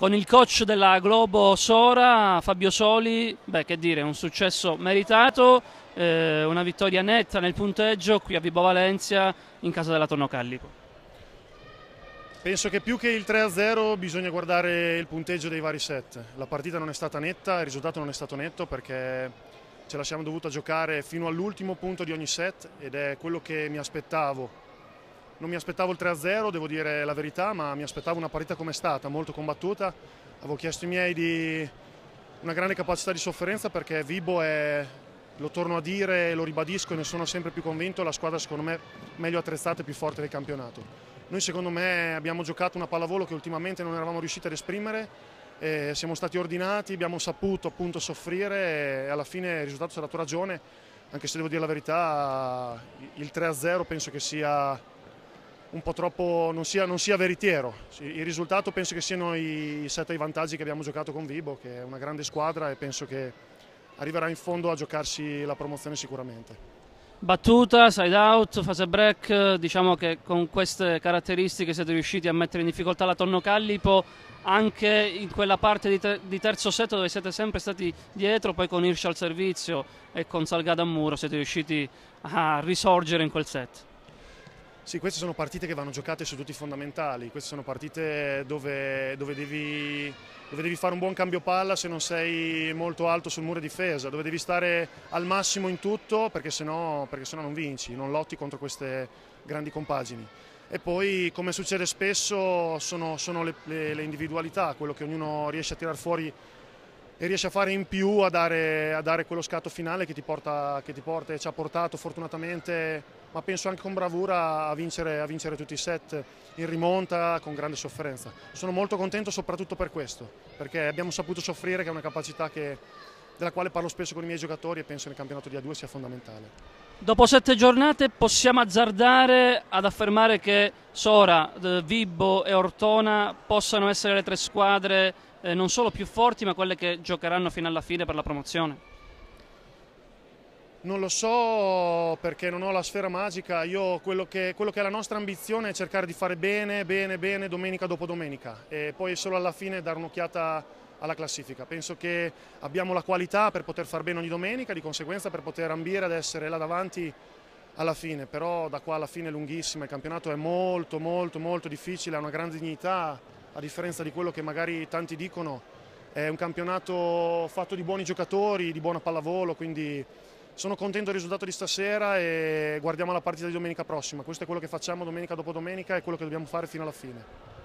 Con il coach della Globo Sora, Fabio Soli, beh che dire, un successo meritato, eh, una vittoria netta nel punteggio qui a Vibo Valencia in casa della Tonno Callico. Penso che più che il 3-0 bisogna guardare il punteggio dei vari set. La partita non è stata netta, il risultato non è stato netto perché ce la siamo dovuta giocare fino all'ultimo punto di ogni set ed è quello che mi aspettavo non mi aspettavo il 3-0, devo dire la verità, ma mi aspettavo una partita come è stata, molto combattuta. Avevo chiesto ai miei di una grande capacità di sofferenza perché Vibo è, lo torno a dire, lo ribadisco e ne sono sempre più convinto, la squadra secondo me meglio attrezzata e più forte del campionato. Noi secondo me abbiamo giocato una pallavolo che ultimamente non eravamo riusciti ad esprimere, siamo stati ordinati, abbiamo saputo appunto soffrire e alla fine il risultato sarà la ragione, anche se devo dire la verità, il 3-0 penso che sia un po' troppo non sia, non sia, veritiero. Il risultato penso che siano i set ai vantaggi che abbiamo giocato con Vibo, che è una grande squadra e penso che arriverà in fondo a giocarsi la promozione sicuramente. Battuta, side out, fase break, diciamo che con queste caratteristiche siete riusciti a mettere in difficoltà la Tonno Callipo anche in quella parte di, terzo set dove siete sempre stati dietro, poi con Hirsch al servizio e con Salgado a muro siete riusciti a risorgere in quel set. Sì, queste sono partite che vanno giocate su tutti i fondamentali, queste sono partite dove, dove, devi, dove, devi, fare un buon cambio palla se non sei molto alto sul muro difesa, dove devi stare al massimo in tutto perché sennò, perché sennò non vinci, non lotti contro queste grandi compagini. E poi, come succede spesso, sono, sono le, le, le individualità, quello che ognuno riesce a tirar fuori e riesce a fare in più, a dare, a dare quello scatto finale che ti, porta, che ti, porta, e ci ha portato fortunatamente, ma penso anche con bravura, a vincere, a vincere tutti i set in rimonta con grande sofferenza. Sono molto contento soprattutto per questo, perché abbiamo saputo soffrire che è una capacità che della quale parlo spesso con i miei giocatori e penso che il campionato di A2 sia fondamentale. Dopo sette giornate possiamo azzardare ad affermare che Sora, eh, Vibbo e Ortona possano essere le tre squadre eh, non solo più forti ma quelle che giocheranno fino alla fine per la promozione? Non lo so perché non ho la sfera magica, io quello che, quello che, è la nostra ambizione è cercare di fare bene, bene, bene domenica dopo domenica e poi solo alla fine dare un'occhiata alla classifica. Penso che abbiamo la qualità per poter far bene ogni domenica, di conseguenza per poter ambire ad essere là davanti alla fine, però da qua alla fine è lunghissima, il campionato è molto molto molto difficile, ha una grande dignità, a differenza di quello che magari tanti dicono, è un campionato fatto di buoni giocatori, di buona pallavolo, quindi sono contento del risultato di stasera e guardiamo la partita di domenica prossima, questo è quello che facciamo domenica dopo domenica e quello che dobbiamo fare fino alla fine.